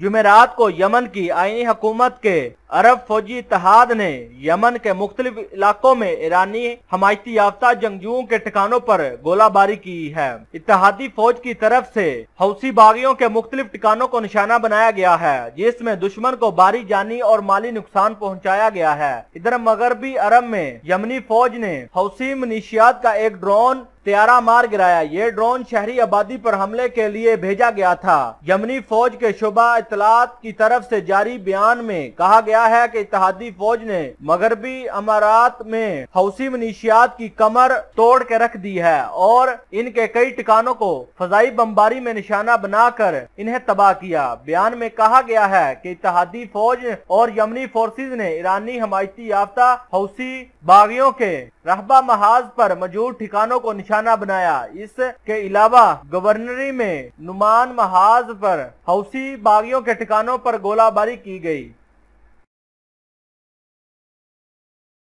जुमेरात को यमन की आइनी हुकूमत के अरब फौजी इतिहाद ने यमन के मुख्तलिफ इलाकों में ईरानी हमायती याफ्ता जंगजुओं के ठिकानों पर गोलाबारी की है इतिहादी फौज की तरफ से हौसी बागियों के मुख्तलिफ ठिकानों को निशाना बनाया गया है जिसमें दुश्मन को भारी जानी और माली नुकसान पहुंचाया गया है इधर मगरबी अरब में यमनी फौज ने हौसी मनीशियात का एक ड्रोन त्यारा मार गिराया ये ड्रोन शहरी आबादी पर हमले के लिए भेजा गया था यमनी फौज के शुबा इतलात की तरफ से जारी बयान में कहा गया गया है कि इतिहादी फौज ने मगरबी अमारात में हौसी मनीषियात की कमर तोड़ के रख दी है और इनके कई ठिकानों को फजाई बमबारी में निशाना बनाकर इन्हें तबाह किया बयान में कहा गया है कि इतिहादी फौज और यमनी फोर्सेज ने ईरानी हमायती याफ्ता हौसी बागियों के रहबा महाज पर मौजूद ठिकानों को निशाना बनाया इसके अलावा गवर्नरी में नुमान महाज पर हौसी बागियों के ठिकानों पर गोलाबारी की गई